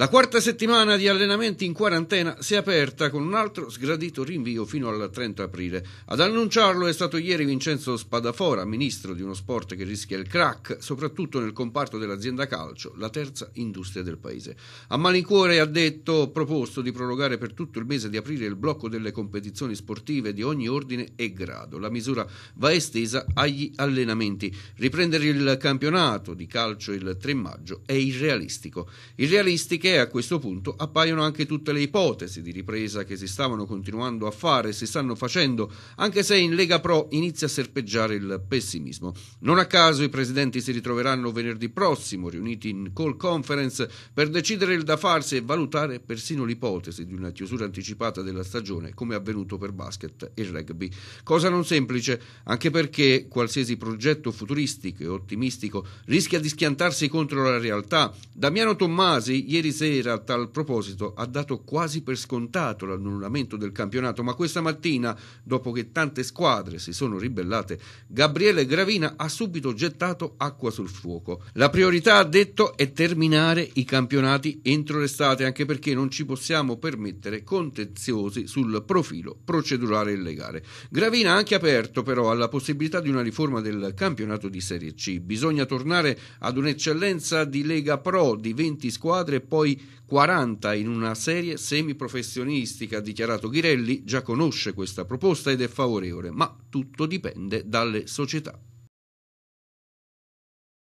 La quarta settimana di allenamenti in quarantena si è aperta con un altro sgradito rinvio fino al 30 aprile. Ad annunciarlo è stato ieri Vincenzo Spadafora, ministro di uno sport che rischia il crack, soprattutto nel comparto dell'azienda calcio, la terza industria del paese. A malincuore ha detto, proposto di prorogare per tutto il mese di aprile il blocco delle competizioni sportive di ogni ordine e grado. La misura va estesa agli allenamenti. Riprendere il campionato di calcio il 3 maggio è irrealistico. Irrealistiche perché a questo punto appaiono anche tutte le ipotesi di ripresa che si stavano continuando a fare e si stanno facendo, anche se in Lega Pro inizia a serpeggiare il pessimismo. Non a caso i presidenti si ritroveranno venerdì prossimo, riuniti in call conference, per decidere il da farsi e valutare persino l'ipotesi di una chiusura anticipata della stagione, come avvenuto per basket e rugby. Cosa non semplice, anche perché qualsiasi progetto futuristico e ottimistico rischia di schiantarsi contro la realtà. Damiano Tommasi ieri sera a tal proposito ha dato quasi per scontato l'annullamento del campionato, ma questa mattina, dopo che tante squadre si sono ribellate, Gabriele Gravina ha subito gettato acqua sul fuoco. La priorità, ha detto, è terminare i campionati entro l'estate, anche perché non ci possiamo permettere contenziosi sul profilo procedurale e legale. Gravina ha anche aperto però alla possibilità di una riforma del campionato di Serie C. Bisogna tornare ad un'eccellenza di Lega Pro di 20 squadre e poi poi 40 in una serie semiprofessionistica, ha dichiarato Ghirelli, già conosce questa proposta ed è favorevole, ma tutto dipende dalle società.